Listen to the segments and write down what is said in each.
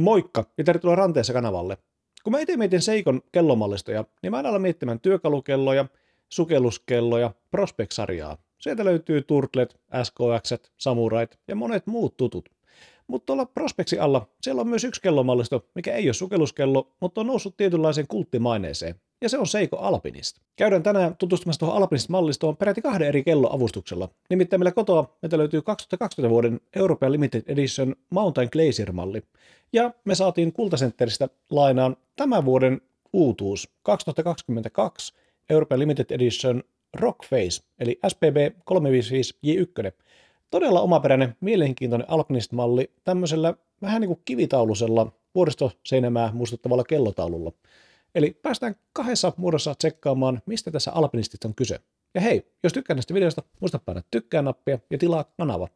Moikka ja tervetuloa Ranteessa kanavalle. Kun mä itse mietin Seikon kellomallistoja, niin mä alan miettimään työkalukelloja, sukelluskelloja, Prospect-sarjaa. Sieltä löytyy Turtlet, SKX, Samurait ja monet muut tutut. Mutta tuolla prospeksi alla siellä on myös yksi kellomallisto, mikä ei ole sukelluskello, mutta on noussut tietynlaiseen kulttimaineeseen ja se on Seiko Alpinist. Käydään tänään tutustumassa tuohon Alpinist-mallistoon peräti kahden eri kelloavustuksella. Nimittäin meillä kotoa meitä löytyy 2020 vuoden European Limited Edition Mountain Glacier-malli, ja me saatiin Kultasenteristä lainaan tämän vuoden uutuus 2022 European Limited Edition Rockface, eli SPB 355J1. Todella omaperäinen, mielenkiintoinen alpinist-malli tämmöisellä vähän niin kuin kivitaulusella vuoristoseinämää muistuttavalla kellotaululla. Eli päästään kahdessa muodossa tsekkaamaan, mistä tässä alpinistit on kyse. Ja hei, jos tykkään näistä videosta, muista painaa tykkää nappia ja tilaa kanava.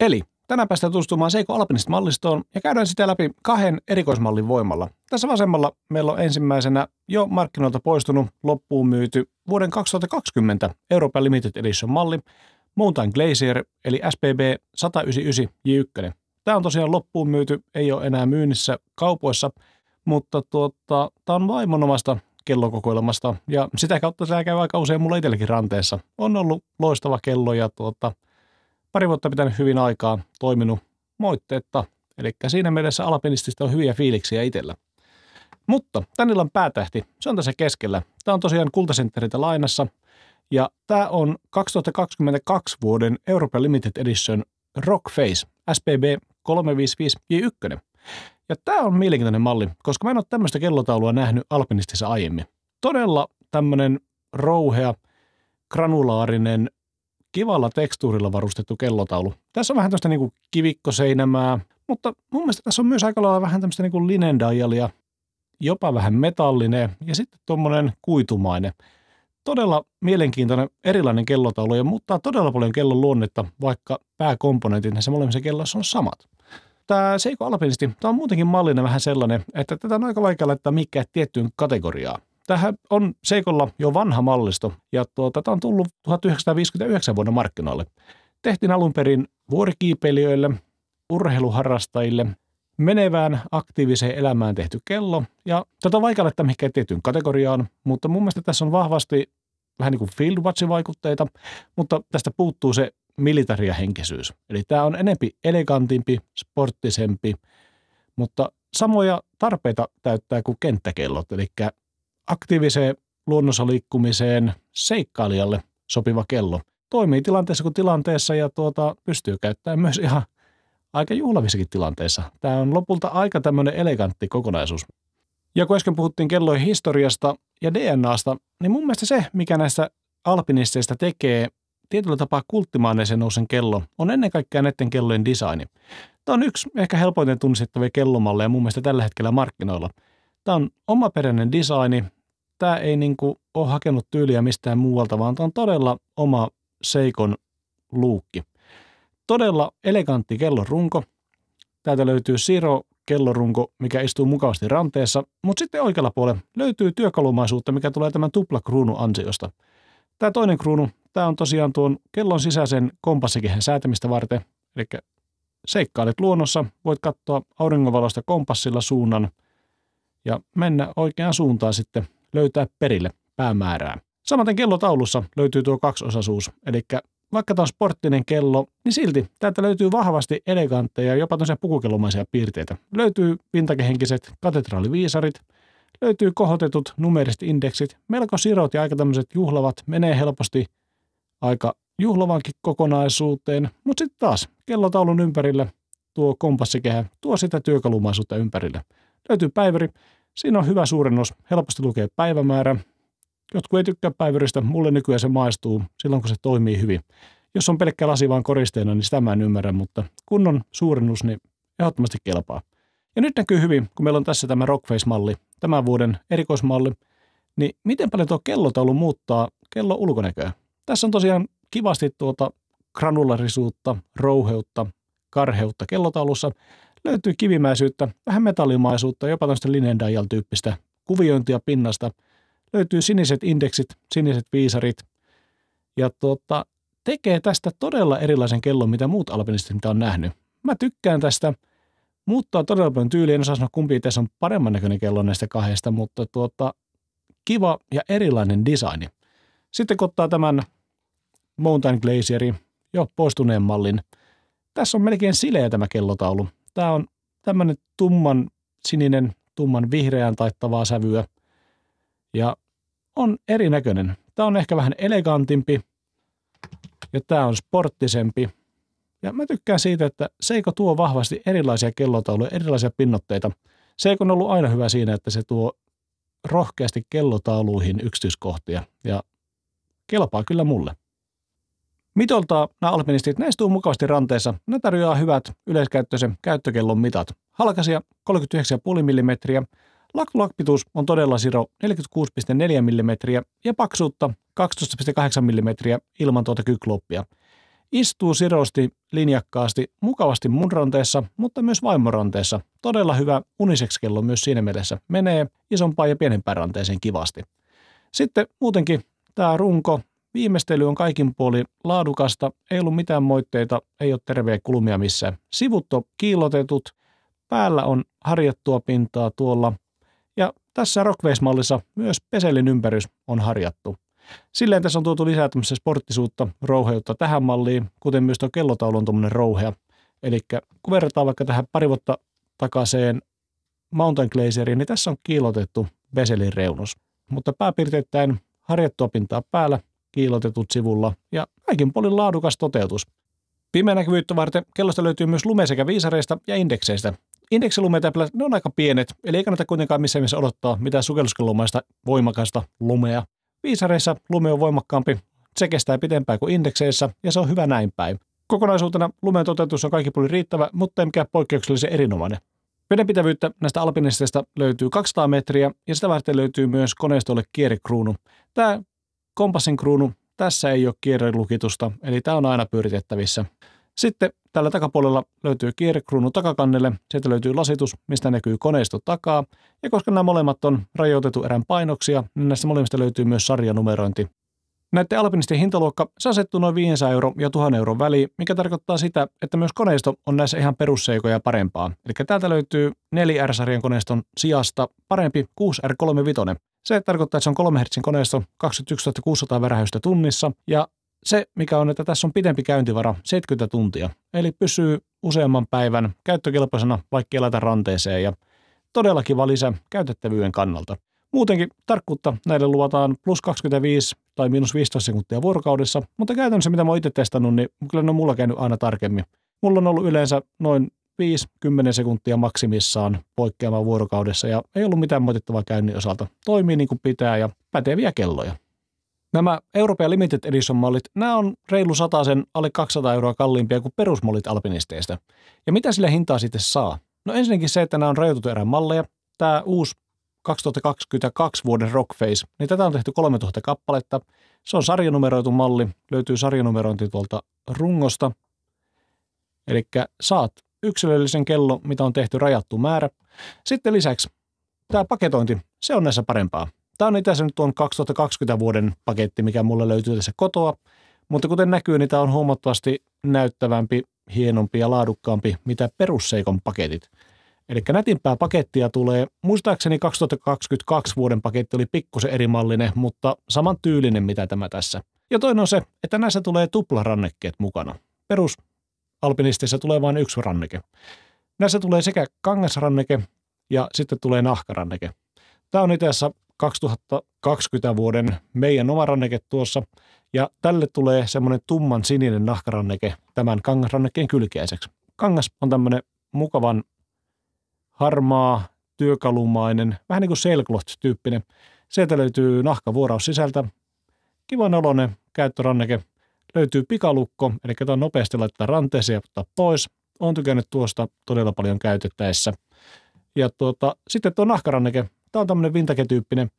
Eli tänään päästään tutustumaan Seiko Alpinist mallistoon ja käydään sitä läpi kahden erikoismallin voimalla. Tässä vasemmalla meillä on ensimmäisenä jo markkinoilta poistunut, loppuun myyty vuoden 2020 Euroopan Limited Edition malli, Mountain Glacier eli SPB 199 J1. Tämä on tosiaan loppuun myyty, ei ole enää myynnissä kaupoissa, mutta tuota, tämä on vaimon omasta kellokokoelmasta ja sitä kautta tämä käy aika usein mulla itselläkin ranteessa. On ollut loistava kello ja tuota, pari vuotta pitänyt hyvin aikaa, toiminut moitteetta. Eli siinä mielessä alpinistista on hyviä fiiliksiä itsellä. Mutta tänillä on päätähti, se on tässä keskellä. Tämä on tosiaan kultasentteriltä lainassa, ja tämä on 2022 vuoden Euroopan Limited Edition Rockface SPB 355J1. Ja tämä on mielenkiintoinen malli, koska mä en ole tämmöistä kellotaulua nähnyt alpinistissa aiemmin. Todella tämmöinen rouhea, granulaarinen, kivalla tekstuurilla varustettu kellotaulu. Tässä on vähän tämmöistä niinku kivikkoseinämää, mutta mun mielestä tässä on myös aika lailla vähän tämmöistä niinku linendajalia, jopa vähän metallinen ja sitten tuommoinen kuitumainen – todella mielenkiintoinen erilainen kellotaulu ja muuttaa todella paljon kellon luonnetta, vaikka pääkomponentit näissä molemmissa kelloissa on samat. Tämä Seiko Alpinisti, tämä on muutenkin mallinen vähän sellainen, että tätä on aika vaikea laittaa mikään tiettyyn kategoriaan. Tähän on Seikolla jo vanha mallisto ja tuota, tämä on tullut 1959 vuonna markkinoille. Tehtiin alun perin vuorikiipeilijöille, urheiluharrastajille menevään aktiiviseen elämään tehty kello. Ja tätä on vaikea laittaa mihinkään tiettyyn kategoriaan, mutta mun mielestä tässä on vahvasti vähän niin kuin Field vaikutteita, mutta tästä puuttuu se militaria henkisyys. Eli tämä on enempi elegantimpi, sporttisempi, mutta samoja tarpeita täyttää kuin kenttäkellot, eli aktiiviseen luonnossa liikkumiseen seikkailijalle sopiva kello. Toimii tilanteessa kuin tilanteessa ja tuota, pystyy käyttämään myös ihan aika juhlavissakin tilanteissa. Tämä on lopulta aika tämmöinen elegantti kokonaisuus. Ja kun äsken puhuttiin kellojen historiasta ja DNAsta, niin mun mielestä se, mikä näistä alpinisteista tekee tietyllä tapaa kulttimaaneeseen nousen kello, on ennen kaikkea näiden kellojen designi. Tämä on yksi ehkä helpoiten tunnistettavia kellomalleja mun mielestä tällä hetkellä markkinoilla. Tämä on omaperäinen designi. Tämä ei niin kuin ole hakenut tyyliä mistään muualta, vaan tämä on todella oma seikon luukki todella elegantti kellorunko. Täältä löytyy Siro kellorunko, mikä istuu mukavasti ranteessa, mutta sitten oikealla puolella löytyy työkalumaisuutta, mikä tulee tämän tuplakruunun ansiosta. Tämä toinen kruunu, tämä on tosiaan tuon kellon sisäisen kompassikehän säätämistä varten, eli seikkailet luonnossa, voit katsoa auringonvalosta kompassilla suunnan ja mennä oikeaan suuntaan sitten löytää perille päämäärää. Samaten kellotaulussa löytyy tuo kaksiosaisuus, eli vaikka tämä on sporttinen kello, niin silti täältä löytyy vahvasti elegantteja, jopa tämmöisiä pukukellomaisia piirteitä. Löytyy vintagehenkiset katedraaliviisarit, löytyy kohotetut numeriset indeksit, melko sirot ja aika tämmöiset juhlavat menee helposti aika juhlavankin kokonaisuuteen, mutta sitten taas kellotaulun ympärille, tuo kompassikehä tuo sitä työkalumaisuutta ympärille. Löytyy päiväri, siinä on hyvä suurennus, helposti lukee päivämäärä, Jotkut ei tykkää päivyristä, mulle nykyään se maistuu silloin, kun se toimii hyvin. Jos on pelkkä lasi vaan koristeena, niin sitä mä en ymmärrä, mutta kunnon suurennus, niin ehdottomasti kelpaa. Ja nyt näkyy hyvin, kun meillä on tässä tämä Rockface-malli, tämän vuoden erikoismalli, niin miten paljon tuo kellotaulu muuttaa kello ulkonäköä? Tässä on tosiaan kivasti tuota granularisuutta, rouheutta, karheutta kellotaulussa. Löytyy kivimäisyyttä, vähän metallimaisuutta, jopa tämmöistä Linendial-tyyppistä kuviointia pinnasta – Löytyy siniset indeksit, siniset viisarit ja tuota, tekee tästä todella erilaisen kellon, mitä muut alpinistit, mitä on nähnyt. Mä tykkään tästä, muuttaa todella paljon tyyliä. En osaa sanoa, kumpi tässä on paremman näköinen kello näistä kahdesta, mutta tuota, kiva ja erilainen designi. Sitten kun ottaa tämän Mountain Glacieri jo poistuneen mallin, tässä on melkein sileä tämä kellotaulu. Tämä on tämmöinen tumman sininen, tumman vihreän taittavaa sävyä. Ja on erinäköinen. Tämä on ehkä vähän elegantimpi ja tämä on sporttisempi. Ja mä tykkään siitä, että Seiko tuo vahvasti erilaisia kellotauluja, erilaisia pinnotteita. Seiko on ollut aina hyvä siinä, että se tuo rohkeasti kellotauluihin yksityiskohtia ja kelpaa kyllä mulle. Mitolta nämä alpinistit näistuu mukavasti ranteessa. Ne tarjoaa hyvät yleiskäyttöisen käyttökellon mitat. Halkasia 39,5 mm Lakkulakpituus on todella siro 46,4 mm ja paksuutta 12,8 mm ilman tuota kyklooppia. Istuu sirosti, linjakkaasti, mukavasti munronteessa, mutta myös vaimoranteessa. Todella hyvä unisekskello myös siinä mielessä. Menee isompaan ja pienempään ranteeseen kivasti. Sitten muutenkin tämä runko, Viimeistely on kaikin puolin laadukasta, ei ollut mitään moitteita, ei ole terveä kulmia missään. Sivut on kiilotetut, päällä on harjattua pintaa tuolla tässä Rockways-mallissa myös peselin ympärys on harjattu. Silleen tässä on tuotu lisää tämmöistä sporttisuutta, rouheutta tähän malliin, kuten myös tuo kellotaulu on tuommoinen rouhea. Eli kun verrataan vaikka tähän pari vuotta takaiseen Mountain Glazeriin, niin tässä on kiilotettu veselin reunus. Mutta pääpiirteittäin harjattua pintaa päällä, kiilotetut sivulla ja kaikin puolin laadukas toteutus. Pimeänäkyvyyttä varten kellosta löytyy myös lume sekä viisareista ja indekseistä ja ne on aika pienet, eli ei kannata kuitenkaan missään mielessä odottaa mitään sukelluskelumaista voimakasta lumea. Viisareissa lume on voimakkaampi, se kestää pitempään kuin indekseissä, ja se on hyvä näin päin. Kokonaisuutena lumen toteutus on kaikki puolin riittävä, mutta ei mikään poikkeuksellisen erinomainen. Vedenpitävyyttä näistä alpinisteista löytyy 200 metriä ja sitä varten löytyy myös koneistolle kierrekruunu. Tämä kompassin kruunu, tässä ei ole kierrelukitusta, eli tämä on aina pyöritettävissä. Sitten tällä takapuolella löytyy kierrekruunu takakannelle, sieltä löytyy lasitus, mistä näkyy koneisto takaa, ja koska nämä molemmat on rajoitettu erän painoksia, niin näistä molemmista löytyy myös sarjanumerointi. Näiden alpinistien hintaluokka se asettuu noin 500 euro ja 1000 euro väliin, mikä tarkoittaa sitä, että myös koneisto on näissä ihan perusseikoja parempaa. Eli täältä löytyy 4R-sarjan koneiston sijasta parempi 6R35. Se tarkoittaa, että se on 3 Hz koneisto 21600 värähystä tunnissa ja se, mikä on, että tässä on pidempi käyntivara, 70 tuntia, eli pysyy useamman päivän käyttökelpoisena, vaikka elätä ranteeseen ja todella kiva lisä käytettävyyden kannalta. Muutenkin tarkkuutta näille luvataan plus 25 tai miinus 15 sekuntia vuorokaudessa, mutta käytännössä mitä mä oon itse testannut, niin kyllä ne on mulla käynyt aina tarkemmin. Mulla on ollut yleensä noin 5-10 sekuntia maksimissaan poikkeamaa vuorokaudessa ja ei ollut mitään moitettavaa käynnin osalta. Toimii niin kuin pitää ja päteviä kelloja. Nämä Euroopan Limited Edition-mallit, nämä on reilu sen alle 200 euroa kalliimpia kuin perusmallit alpinisteista. Ja mitä sillä hintaa sitten saa? No ensinnäkin se, että nämä on rajoitettu erään malleja. Tämä uusi 2022 vuoden Rockface, niin tätä on tehty 3000 kappaletta. Se on sarjanumeroitu malli, löytyy sarjanumerointi tuolta rungosta. Eli saat yksilöllisen kello, mitä on tehty rajattu määrä. Sitten lisäksi tämä paketointi, se on näissä parempaa. Tämä on itse nyt tuon 2020 vuoden paketti, mikä mulle löytyy tässä kotoa, mutta kuten näkyy, niin tämä on huomattavasti näyttävämpi, hienompi ja laadukkaampi, mitä perusseikon paketit. Eli nätimpää pakettia tulee, muistaakseni 2022 vuoden paketti oli pikkusen erimallinen, mutta saman tyylinen mitä tämä tässä. Ja toinen on se, että näissä tulee tuplarannekkeet mukana. Perus alpinistissa tulee vain yksi ranneke. Näissä tulee sekä kangasranneke ja sitten tulee nahkaranneke. Tämä on itse asiassa 2020 vuoden meidän oma ranneke tuossa. Ja tälle tulee semmoinen tumman sininen nahkaranneke tämän kangasrannekkeen kylkeiseksi. Kangas on tämmöinen mukavan harmaa, työkalumainen, vähän niin kuin selkloht tyyppinen Sieltä löytyy nahkavuoraus sisältä, kivan oloinen käyttöranneke. Löytyy pikalukko, eli tämä tota nopeasti laittaa ranteeseen ja ottaa pois. Olen tykännyt tuosta todella paljon käytettäessä. Ja tuota, sitten tuo nahkaranneke, Tämä on tämmöinen vintage-tyyppinen.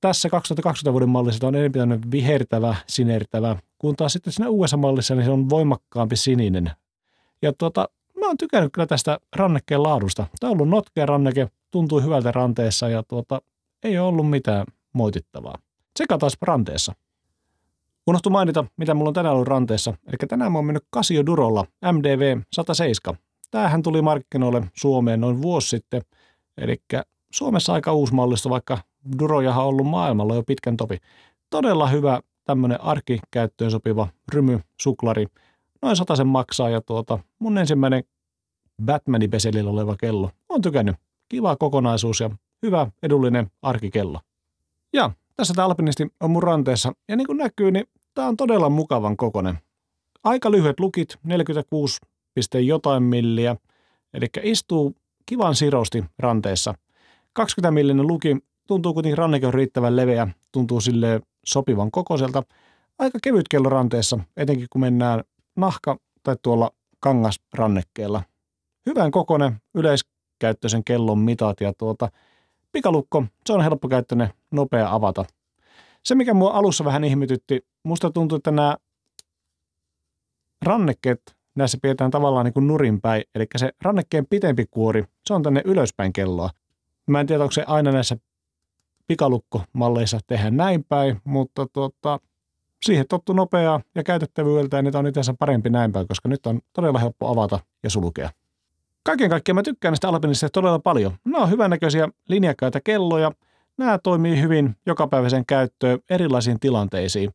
Tässä 2020 vuoden mallissa tämä on enemmän tämmöinen vihertävä, sinertävä, kun taas sitten siinä uudessa mallissa niin se on voimakkaampi sininen. Ja tuota, mä oon tykännyt kyllä tästä rannekkeen laadusta. Tämä on ollut notkea ranneke, tuntui hyvältä ranteessa ja tuota, ei ole ollut mitään moitittavaa. taas ranteessa. Unohtu mainita, mitä mulla on tänään ollut ranteessa. Eli tänään mä oon mennyt Casio Durolla MDV 107. Tämähän tuli markkinoille Suomeen noin vuosi sitten. Eli Suomessa aika uusi mallisto, vaikka Durojahan on ollut maailmalla jo pitkän topi. Todella hyvä tämmöinen arkikäyttöön sopiva rymy, suklari. Noin sen maksaa ja tuota, mun ensimmäinen Batmanin peselillä oleva kello. on tykännyt. Kiva kokonaisuus ja hyvä, edullinen arkikello. Ja tässä tämä alpinisti on mun ranteessa. Ja niin kuin näkyy, niin tämä on todella mukavan kokonen. Aika lyhyet lukit, 46, jotain milliä. Eli istuu kivan sirosti ranteessa – 20 millinen luki tuntuu kuitenkin ranneke riittävän leveä, tuntuu sille sopivan kokoiselta. Aika kevyt kello ranteessa, etenkin kun mennään nahka- tai tuolla kangasrannekkeella. Hyvän kokoinen yleiskäyttöisen kellon mitat ja tuota, pikalukko, se on helppokäyttöinen, nopea avata. Se, mikä mua alussa vähän ihmetytti, musta tuntuu, että nämä rannekkeet, näissä pidetään tavallaan niin kuin nurinpäin, eli se rannekkeen pitempi kuori, se on tänne ylöspäin kelloa. Mä en tiedä, onko se aina näissä pikalukkomalleissa tehdä näin päin, mutta tuota, siihen tottu nopeaa ja käytettävyydeltään niitä on itse parempi näin päin, koska nyt on todella helppo avata ja sulkea. Kaiken kaikkiaan mä tykkään näistä alpinisteista todella paljon. Nämä on hyvännäköisiä linjakkaita kelloja. Nämä toimii hyvin jokapäiväisen käyttöön erilaisiin tilanteisiin.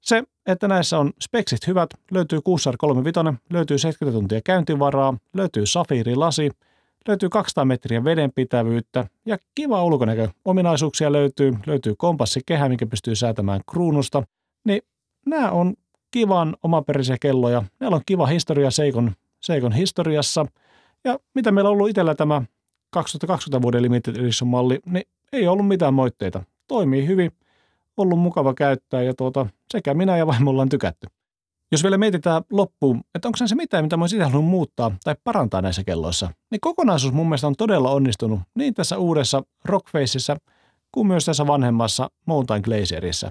Se, että näissä on speksit hyvät, löytyy QSR35, löytyy 70 tuntia käyntivaraa, löytyy safiirilasi – Löytyy 200 metriä vedenpitävyyttä ja kiva ulkonäkö. Ominaisuuksia löytyy, löytyy kompassikehä, minkä pystyy säätämään kruunusta. Niin nämä on kivan omaperisiä kelloja. Meillä on kiva historia Seikon, Seikon historiassa. Ja mitä meillä on ollut itsellä tämä 2020 vuoden Limited Edition-malli, niin ei ollut mitään moitteita. Toimii hyvin, ollut mukava käyttää ja tuota, sekä minä ja vaimo ollaan tykätty. Jos vielä mietitään loppuun, että onko se mitään, mitä mä olisin halunnut muuttaa tai parantaa näissä kelloissa, niin kokonaisuus mun mielestä on todella onnistunut niin tässä uudessa Rockfaceissa kuin myös tässä vanhemmassa Mountain Glacierissä.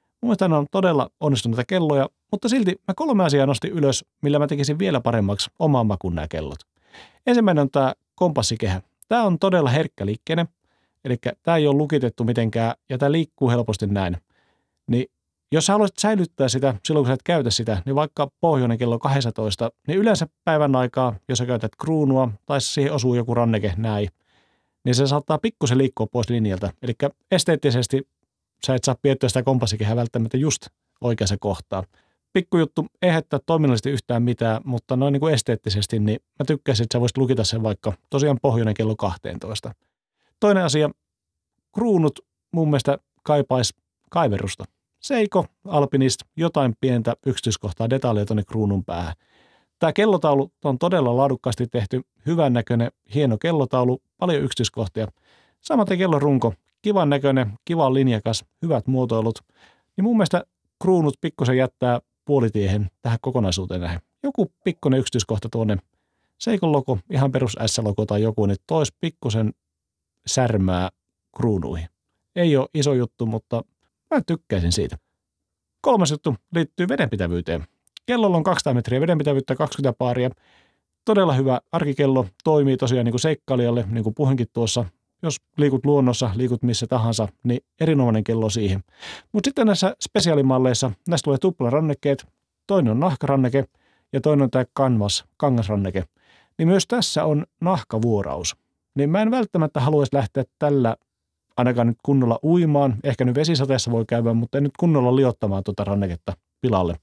Mun mielestä on todella onnistunut näitä kelloja, mutta silti mä kolme asiaa nostin ylös, millä mä tekisin vielä paremmaksi omaa makuun nämä kellot. Ensimmäinen on tämä kompassikehä. Tämä on todella herkkä liikkeinen, eli tämä ei ole lukitettu mitenkään ja tämä liikkuu helposti näin. Niin jos haluaisit säilyttää sitä silloin, kun sä et käytä sitä, niin vaikka pohjoinen kello 12, niin yleensä päivän aikaa, jos sä käytät kruunua tai siihen osuu joku ranneke näin, niin se saattaa pikkusen liikkua pois linjalta. Eli esteettisesti sä et saa piettyä sitä kompassikehää välttämättä just oikeassa kohtaa. Pikku juttu, ehdettä toiminnallisesti yhtään mitään, mutta noin niin kuin esteettisesti, niin mä tykkäsin, että sä voisit lukita sen vaikka tosiaan pohjoinen kello 12. Toinen asia, kruunut mun mielestä kaipaisi kaiverusta. Seiko Alpinist, jotain pientä yksityiskohtaa, detaljia tuonne kruunun päähän. Tämä kellotaulu on todella laadukkaasti tehty, hyvän näköinen, hieno kellotaulu, paljon yksityiskohtia. Samaten kellorunko, kivan näköinen, kiva linjakas, hyvät muotoilut. Niin mun mielestä kruunut pikkusen jättää puolitiehen tähän kokonaisuuteen nähden. Joku pikkuinen yksityiskohta tuonne Seikon logo, ihan perus S-logo tai joku, niin tois pikkusen särmää kruunuihin. Ei ole iso juttu, mutta Mä tykkäisin siitä. Kolmas juttu liittyy vedenpitävyyteen. Kellolla on 200 metriä vedenpitävyyttä, 20 paaria. Todella hyvä arkikello, toimii tosiaan niin kuin seikkailijalle, niin kuin puhinkin tuossa. Jos liikut luonnossa, liikut missä tahansa, niin erinomainen kello siihen. Mutta sitten näissä spesiaalimalleissa, näissä tulee tuplarannekkeet. Toinen on nahkaranneke ja toinen on tämä kanvas, kangasranneke. Niin myös tässä on nahkavuoraus. Niin mä en välttämättä haluaisi lähteä tällä ainakaan nyt kunnolla uimaan. Ehkä nyt vesisateessa voi käydä, mutta en nyt kunnolla liottamaan tuota ranneketta pilalle.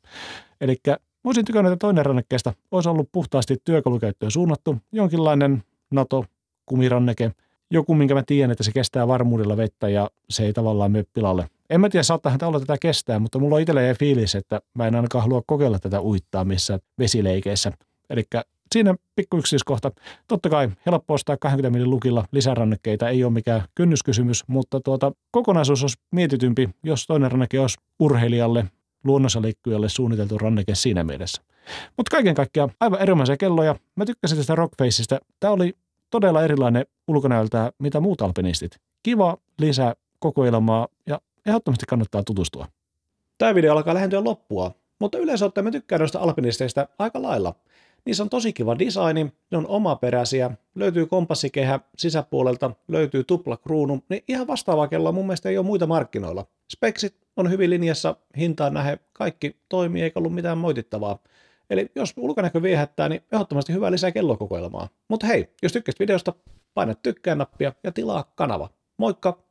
Eli olisin tykännyt, että toinen rannekkeesta olisi ollut puhtaasti työkalukäyttöön suunnattu jonkinlainen NATO-kumiranneke, joku, minkä mä tiedän, että se kestää varmuudella vettä ja se ei tavallaan mene pilalle. En mä tiedä, saattahan olla tätä kestää, mutta mulla on itselleen fiilis, että mä en ainakaan halua kokeilla tätä uittaa missä vesileikeissä. Eli siinä pikku yksityiskohta. Totta kai helppo ostaa 20 millin lukilla lisärannekkeita, ei ole mikään kynnyskysymys, mutta tuota, kokonaisuus olisi mietitympi, jos toinen ranneke olisi urheilijalle, luonnossa liikkujalle suunniteltu ranneke siinä mielessä. Mutta kaiken kaikkiaan aivan erilaisia kelloja. Mä tykkäsin tästä Rockfaceista. Tämä oli todella erilainen ulkonäöltä, mitä muut alpinistit. Kiva lisää kokoelmaa ja ehdottomasti kannattaa tutustua. Tämä video alkaa lähentyä loppua, mutta yleensä ottaen mä tykkään noista alpinisteista aika lailla – Niissä on tosi kiva designi, ne on omaperäisiä, löytyy kompassikehä sisäpuolelta, löytyy tupla kruunu, niin ihan vastaavaa kelloa mun mielestä ei ole muita markkinoilla. Speksit on hyvin linjassa, hintaan nähe, kaikki toimii eikä ollut mitään moitittavaa. Eli jos ulkonäkö viehättää, niin ehdottomasti hyvää lisää kellokokoelmaa. Mutta hei, jos tykkäsit videosta, paina tykkään nappia ja tilaa kanava. Moikka!